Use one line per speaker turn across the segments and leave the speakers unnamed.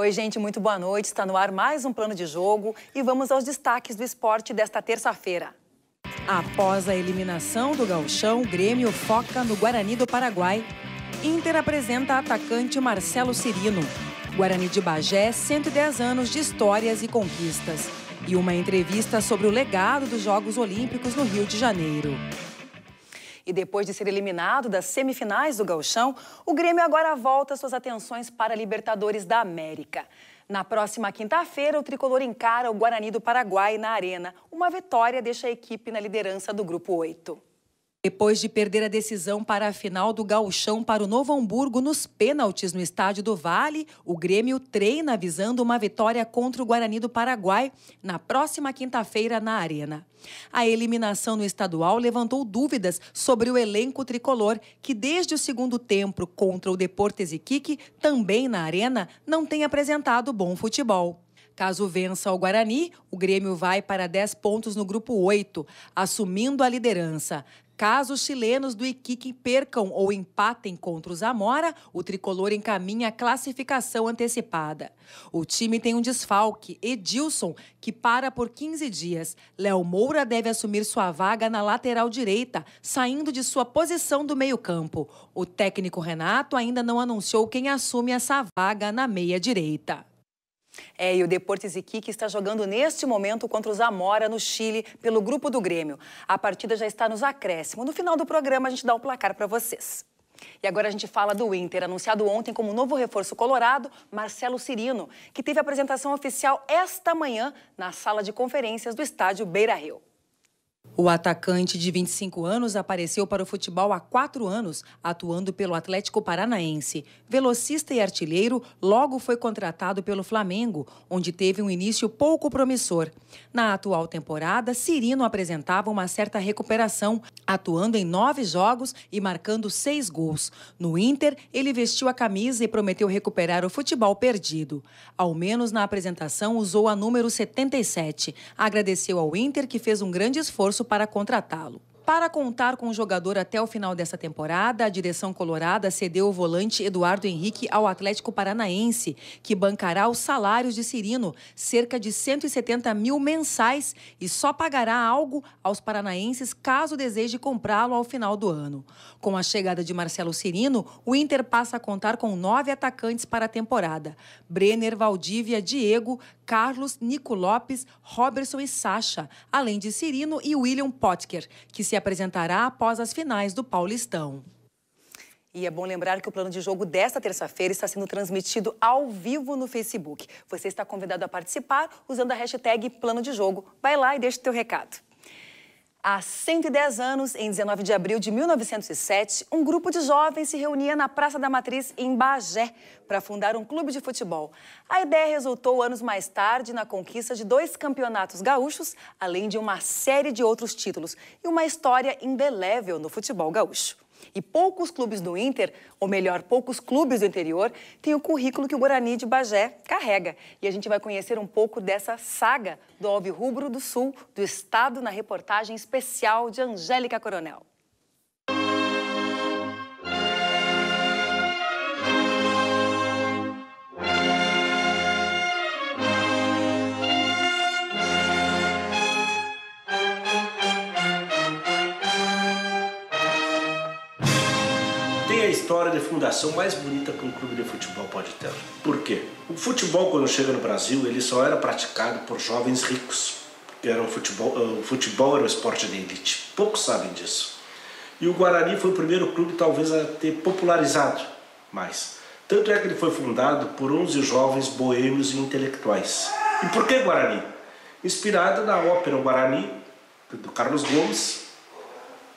Oi, gente, muito boa noite. Está no ar mais um plano de jogo e vamos aos destaques do esporte desta terça-feira. Após a eliminação do Galchão, o Grêmio foca no Guarani do Paraguai. Inter apresenta atacante Marcelo Cirino. Guarani de Bagé, 110 anos de histórias e conquistas. E uma entrevista sobre o legado dos Jogos Olímpicos no Rio de Janeiro. E depois de ser eliminado das semifinais do Gauchão, o Grêmio agora volta suas atenções para a Libertadores da América. Na próxima quinta-feira, o tricolor encara o Guarani do Paraguai na Arena. Uma vitória deixa a equipe na liderança do grupo 8. Depois de perder a decisão para a final do gauchão para o Novo Hamburgo nos pênaltis no estádio do Vale, o Grêmio treina visando uma vitória contra o Guarani do Paraguai na próxima quinta-feira na Arena. A eliminação no estadual levantou dúvidas sobre o elenco tricolor, que desde o segundo tempo contra o Deportes Iquique, também na Arena, não tem apresentado bom futebol. Caso vença o Guarani, o Grêmio vai para 10 pontos no grupo 8, assumindo a liderança. Caso os chilenos do Iquique percam ou empatem contra o Zamora, o tricolor encaminha a classificação antecipada. O time tem um desfalque, Edilson, que para por 15 dias. Léo Moura deve assumir sua vaga na lateral direita, saindo de sua posição do meio-campo. O técnico Renato ainda não anunciou quem assume essa vaga na meia direita. É, e o Deportes Iquique está jogando neste momento contra o Zamora no Chile pelo grupo do Grêmio. A partida já está nos acréscimos. No final do programa a gente dá o um placar para vocês. E agora a gente fala do Inter, anunciado ontem como novo reforço colorado, Marcelo Cirino, que teve apresentação oficial esta manhã na sala de conferências do estádio Beira-Rio. O atacante de 25 anos apareceu para o futebol há quatro anos, atuando pelo Atlético Paranaense. Velocista e artilheiro, logo foi contratado pelo Flamengo, onde teve um início pouco promissor. Na atual temporada, Cirino apresentava uma certa recuperação, atuando em nove jogos e marcando seis gols. No Inter, ele vestiu a camisa e prometeu recuperar o futebol perdido. Ao menos na apresentação, usou a número 77. Agradeceu ao Inter, que fez um grande esforço para contratá-lo. Para contar com o jogador até o final dessa temporada, a direção colorada cedeu o volante Eduardo Henrique ao Atlético Paranaense, que bancará os salários de Cirino, cerca de 170 mil mensais, e só pagará algo aos paranaenses caso deseje comprá-lo ao final do ano. Com a chegada de Marcelo Cirino, o Inter passa a contar com nove atacantes para a temporada: Brenner, Valdívia, Diego, Carlos, Nico Lopes, Robertson e Sacha, além de Cirino e William Potker, que se apresentará após as finais do Paulistão. E é bom lembrar que o plano de jogo desta terça-feira está sendo transmitido ao vivo no Facebook. Você está convidado a participar usando a hashtag Plano de Jogo. Vai lá e deixa o teu recado. Há 110 anos, em 19 de abril de 1907, um grupo de jovens se reunia na Praça da Matriz, em Bagé, para fundar um clube de futebol. A ideia resultou anos mais tarde na conquista de dois campeonatos gaúchos, além de uma série de outros títulos e uma história indelével no futebol gaúcho. E poucos clubes do Inter, ou melhor, poucos clubes do interior, têm o currículo que o Guarani de Bagé carrega. E a gente vai conhecer um pouco dessa saga do Rubro do Sul, do Estado, na reportagem especial de Angélica Coronel.
fundação mais bonita que um clube de futebol pode ter. Por quê? O futebol, quando chega no Brasil, ele só era praticado por jovens ricos. Era um futebol, eh, o futebol era um esporte de elite. Poucos sabem disso. E o Guarani foi o primeiro clube, talvez, a ter popularizado mais. Tanto é que ele foi fundado por 11 jovens boêmios e intelectuais. E por que Guarani? Inspirado na ópera Guarani, do Carlos Gomes,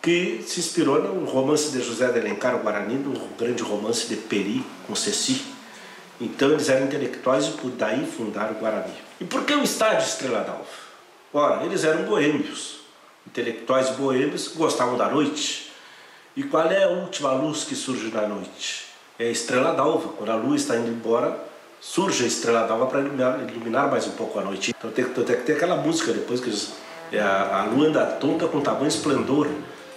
que se inspirou no romance de José de Alencar, o Guarani, no grande romance de Peri, com Ceci. Então eles eram intelectuais e por daí fundaram o Guarani. E por que o estádio Estrela d'Alva? Ora, eles eram boêmios, intelectuais boêmios, gostavam da noite. E qual é a última luz que surge na noite? É a Estrela d'Alva. Quando a luz está indo embora, surge a Estrela d'Alva para iluminar, iluminar, mais um pouco a noite. Então tem, tem, então, tem que ter aquela música depois que eles, é a, a lua anda tonta com tamanho esplendor.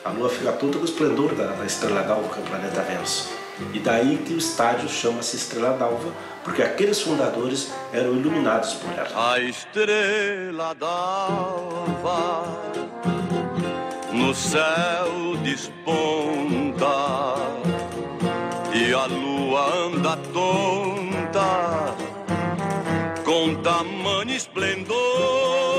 A Lua fica toda com o esplendor da, da estrela d'alva, que é o planeta Vênus. E daí que o estádio chama-se Estrela d'Alva, porque aqueles fundadores eram iluminados por
ela. A estrela d'alva no céu desponta e a lua anda tonta com tamanho esplendor.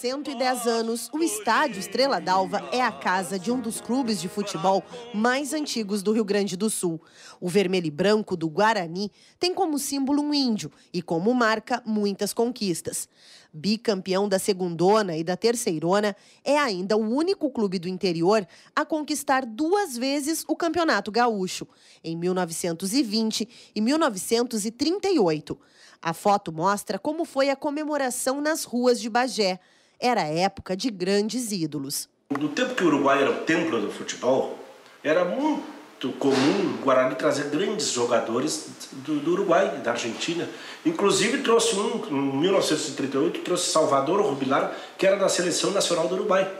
110 anos, o estádio Estrela d'Alva é a casa de um dos clubes de futebol mais antigos do Rio Grande do Sul. O vermelho e branco do Guarani tem como símbolo um índio e como marca muitas conquistas. Bicampeão da segundona e da terceirona, é ainda o único clube do interior a conquistar duas vezes o Campeonato Gaúcho, em 1920 e 1938. A foto mostra como foi a comemoração nas ruas de Bagé era época de grandes ídolos.
No tempo que o Uruguai era o templo do futebol, era muito comum o Guarani trazer grandes jogadores do, do Uruguai, da Argentina. Inclusive trouxe um, em 1938, trouxe Salvador Rubilar, que era da Seleção Nacional do Uruguai.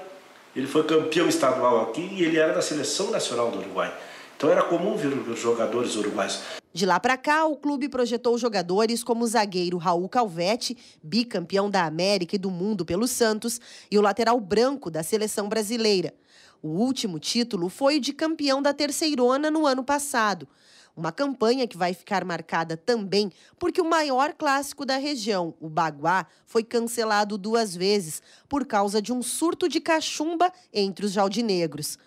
Ele foi campeão estadual aqui e ele era da Seleção Nacional do Uruguai. Então era comum ver os jogadores uruguais.
De lá para cá, o clube projetou jogadores como o zagueiro Raul Calvete, bicampeão da América e do mundo pelo Santos, e o lateral branco da seleção brasileira. O último título foi o de campeão da Terceirona no ano passado. Uma campanha que vai ficar marcada também porque o maior clássico da região, o Baguá, foi cancelado duas vezes por causa de um surto de cachumba entre os jaldinegros.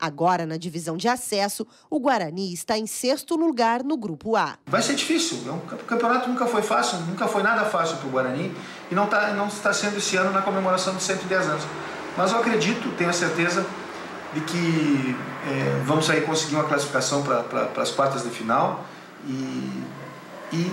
Agora, na divisão de acesso, o Guarani está em sexto lugar no Grupo A.
Vai ser difícil. O é campeonato nunca foi fácil, nunca foi nada fácil para o Guarani e não, está não está sendo esse ano na comemoração dos 110 anos. Mas eu acredito, tenho a certeza de que é, vamos aí conseguir uma classificação para pra, as quartas de final e, e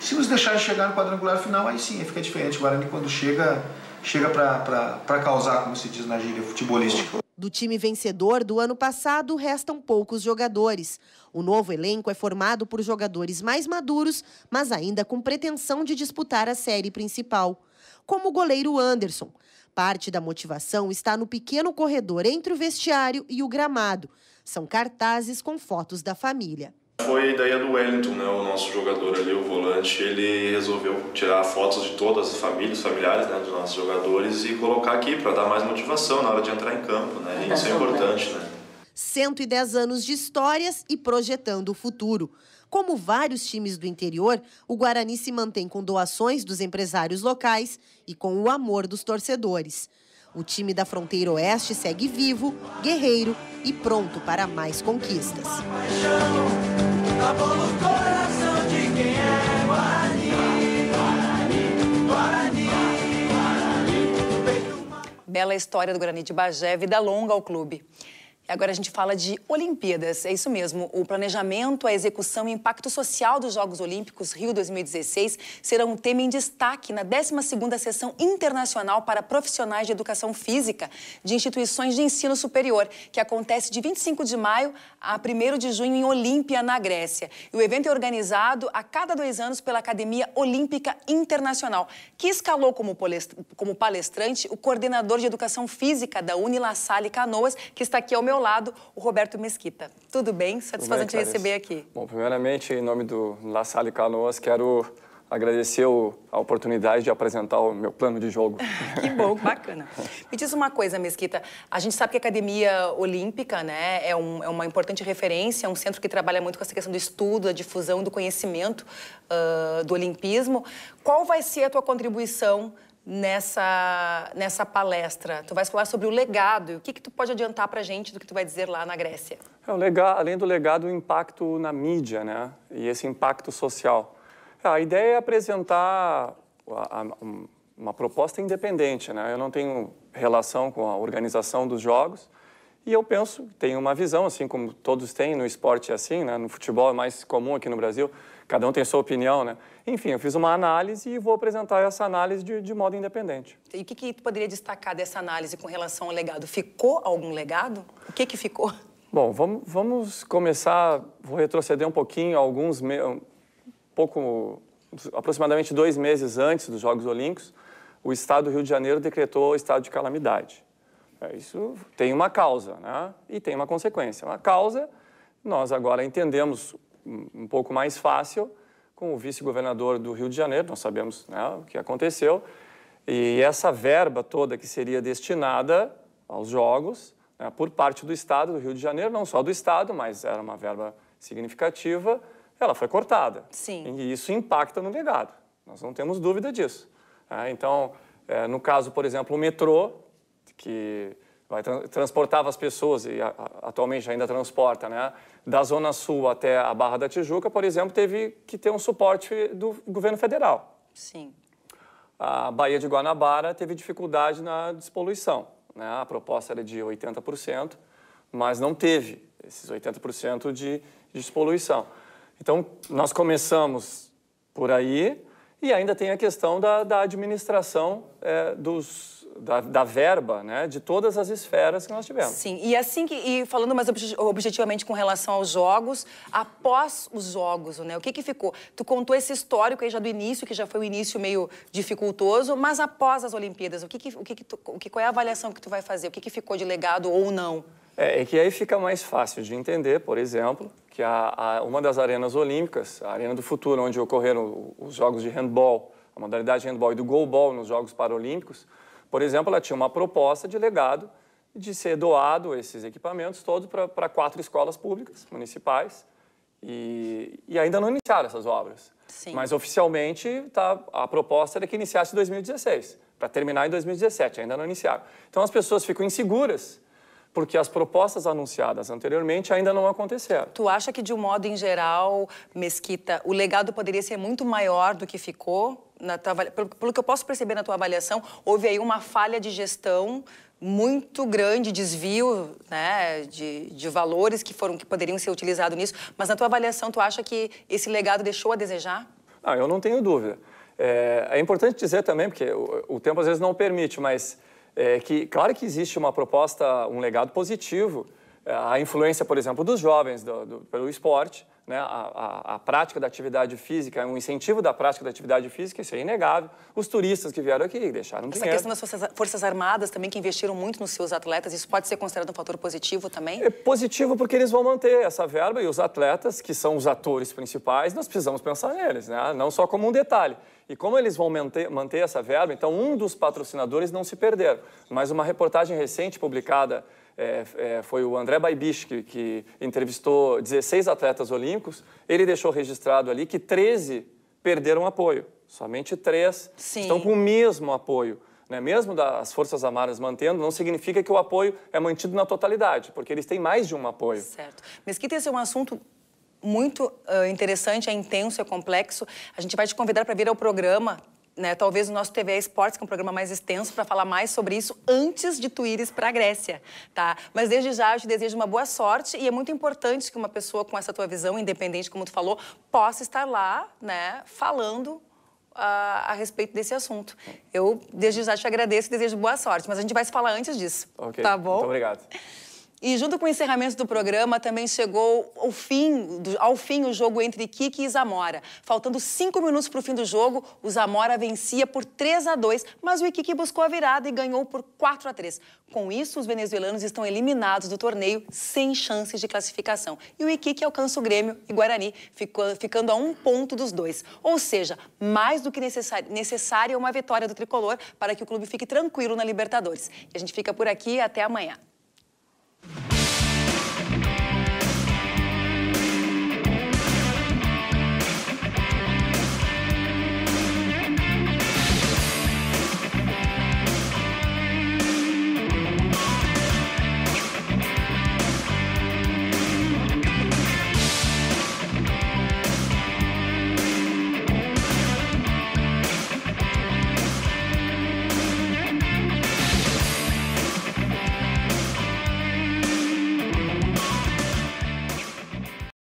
se nos deixarem chegar no quadrangular final, aí sim, aí fica diferente. O Guarani quando chega, chega para causar, como se diz na gíria futebolística.
Do time vencedor do ano passado restam poucos jogadores. O novo elenco é formado por jogadores mais maduros, mas ainda com pretensão de disputar a série principal. Como o goleiro Anderson. Parte da motivação está no pequeno corredor entre o vestiário e o gramado. São cartazes com fotos da família
foi ideia do Wellington, né? O nosso jogador ali, o volante, ele resolveu tirar fotos de todas as famílias, familiares, né, dos nossos jogadores e colocar aqui para dar mais motivação na hora de entrar em campo, né? isso é né? importante, né?
110 anos de histórias e projetando o futuro. Como vários times do interior, o Guarani se mantém com doações dos empresários locais e com o amor dos torcedores. O time da fronteira oeste segue vivo, guerreiro e pronto para mais conquistas
bela história do Guarani de Bagé, vida longa ao clube. Agora a gente fala de Olimpíadas, é isso mesmo. O planejamento, a execução e impacto social dos Jogos Olímpicos Rio 2016 serão um tema em destaque na 12ª Sessão Internacional para Profissionais de Educação Física de Instituições de Ensino Superior, que acontece de 25 de maio a 1 de junho em Olímpia, na Grécia. E o evento é organizado a cada dois anos pela Academia Olímpica Internacional, que escalou como palestrante o coordenador de Educação Física da Unilassalle Canoas, que está aqui ao meu meu lado o Roberto Mesquita. Tudo bem? Satisfazente é Tudo tá, bem, receber aqui.
Bom, primeiramente, em nome do La Salle Canoas, quero agradecer a oportunidade de apresentar o meu plano de jogo. que bom,
bacana. Me diz uma coisa, Mesquita. A gente sabe que a Academia Olímpica né, é, um, é uma importante referência, é um centro que trabalha muito com essa questão do estudo, a difusão do conhecimento uh, do olimpismo. Qual vai ser a tua contribuição nessa, nessa palestra. Tu vais falar sobre o legado. o que, que tu pode adiantar para a gente do que tu vai dizer lá na Grécia?
É, o legado, além do legado, o impacto na mídia, né? E esse impacto social. A ideia é apresentar a, a, uma proposta independente, né? Eu não tenho relação com a organização dos jogos, e eu penso, tenho uma visão, assim como todos têm, no esporte é assim, né? no futebol é mais comum aqui no Brasil, cada um tem sua opinião, né? Enfim, eu fiz uma análise e vou apresentar essa análise de, de modo independente.
E o que, que poderia destacar dessa análise com relação ao legado? Ficou algum legado? O que, que ficou?
Bom, vamos, vamos começar, vou retroceder um pouquinho, alguns, me... um pouco, aproximadamente dois meses antes dos Jogos Olímpicos, o Estado do Rio de Janeiro decretou o estado de calamidade. É, isso tem uma causa né? e tem uma consequência. Uma causa, nós agora entendemos um pouco mais fácil com o vice-governador do Rio de Janeiro, nós sabemos né, o que aconteceu, e essa verba toda que seria destinada aos Jogos, né, por parte do Estado do Rio de Janeiro, não só do Estado, mas era uma verba significativa, ela foi cortada. Sim. E isso impacta no legado, nós não temos dúvida disso. Né? Então, é, no caso, por exemplo, o metrô, que vai, transportava as pessoas e a, a, atualmente ainda transporta, né? Da Zona Sul até a Barra da Tijuca, por exemplo, teve que ter um suporte do governo federal. Sim. A Baía de Guanabara teve dificuldade na despoluição. Né? A proposta era de 80%, mas não teve esses 80% de, de despoluição. Então, nós começamos por aí e ainda tem a questão da, da administração é, dos, da, da, verba, né, de todas as esferas que nós tivemos.
Sim, e assim que, e falando mais objetivamente com relação aos jogos, após os jogos, né, o que que ficou? Tu contou esse histórico aí já do início, que já foi um início meio dificultoso, mas após as Olimpíadas, o que que, o que, que tu, o que, qual é a avaliação que tu vai fazer? O que que ficou de legado ou não?
É, é que aí fica mais fácil de entender, por exemplo, que a, a, uma das arenas olímpicas, a Arena do Futuro, onde ocorreram os jogos de handball, a modalidade de handball e do goalball nos Jogos Paralímpicos, por exemplo, ela tinha uma proposta de legado de ser doado esses equipamentos todos para quatro escolas públicas municipais e, e, ainda não iniciaram essas obras. Sim. Mas oficialmente tá, a proposta era que iniciasse em 2016, para terminar em 2017, ainda não iniciaram. Então as pessoas ficam inseguras porque as propostas anunciadas anteriormente ainda não aconteceram.
Tu acha que, de um modo em geral, Mesquita, o legado poderia ser muito maior do que ficou? na tua, pelo, pelo que eu posso perceber na tua avaliação, houve aí uma falha de gestão muito grande desvio né, de, de valores que foram que poderiam ser utilizados nisso. Mas na tua avaliação, tu acha que esse legado deixou a desejar?
Ah, eu não tenho dúvida. É, é importante dizer também, porque o, o, tempo às vezes não permite, mas é que claro que existe uma proposta, um legado positivo a influência, por exemplo, dos jovens do, do, pelo esporte, né? a, a, a, prática da atividade física, um incentivo da prática da atividade física, isso é inegável. Os turistas que vieram aqui deixaram Essa dinheiro. questão das
forças, forças, Armadas também, que investiram muito nos seus atletas, isso pode ser considerado um fator positivo também? É
positivo porque eles vão manter essa verba e os atletas, que são os atores principais, nós precisamos pensar neles, né? não só como um detalhe. E como eles vão manter, manter essa verba, então um dos patrocinadores não se perderam. Mas uma reportagem recente publicada é, é, foi o André Baibich que, que entrevistou 16 atletas olímpicos, ele deixou registrado ali que 13 perderam apoio. Somente três Sim. estão com o mesmo apoio. Né? Mesmo das Forças Armadas mantendo, não significa que o apoio é mantido na totalidade, porque eles têm mais de um apoio.
Certo. Mesquita, esse é um assunto muito uh, interessante, é intenso, é complexo. A gente vai te convidar para vir ao programa né, talvez o nosso TV Esportes, que é um programa mais extenso, para falar mais sobre isso antes de tu ires para a Grécia, tá? Mas desde já eu te desejo uma boa sorte e é muito importante que uma pessoa com essa tua visão, independente, como tu falou, possa estar lá, né, falando a, ah, a, respeito desse assunto. Eu, desde já, te agradeço e desejo boa sorte, mas a gente vai se falar antes disso.
Okay. Tá bom? Muito obrigado.
E junto com o encerramento do programa, também chegou ao fim, ao fim o jogo entre Kiki e Zamora. Faltando cinco minutos para o fim do jogo, o Zamora vencia por 3 a 2, mas o Iquique buscou a virada e ganhou por 4 a 3. Com isso, os venezuelanos estão eliminados do torneio sem chances de classificação. E o Iquique alcança o Grêmio e Guarani, ficando a um ponto dos dois. Ou seja, mais do que necessária uma vitória do tricolor para que o clube fique tranquilo na Libertadores. E a gente fica por aqui até amanhã. Thank you.